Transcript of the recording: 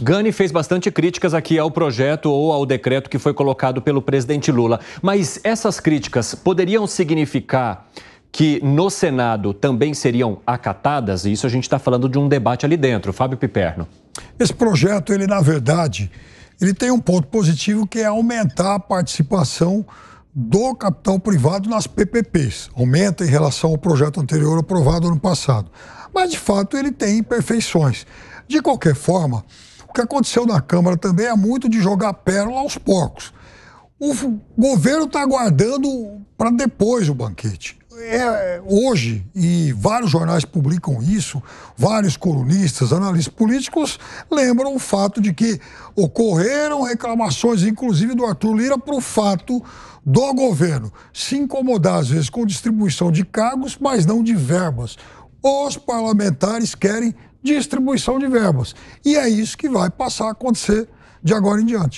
Gani fez bastante críticas aqui ao projeto ou ao decreto que foi colocado pelo presidente Lula. Mas essas críticas poderiam significar que no Senado também seriam acatadas? E isso a gente está falando de um debate ali dentro. Fábio Piperno. Esse projeto, ele na verdade, ele tem um ponto positivo que é aumentar a participação do capital privado nas PPPs. Aumenta em relação ao projeto anterior aprovado ano passado. Mas, de fato, ele tem imperfeições. De qualquer forma, o que aconteceu na Câmara também é muito de jogar pérola aos porcos. O governo está aguardando para depois o banquete. É, hoje, e vários jornais publicam isso, vários colunistas, analistas políticos lembram o fato de que ocorreram reclamações, inclusive do Arthur Lira, para o fato do governo se incomodar, às vezes, com distribuição de cargos, mas não de verbas. Os parlamentares querem distribuição de verbas. E é isso que vai passar a acontecer de agora em diante.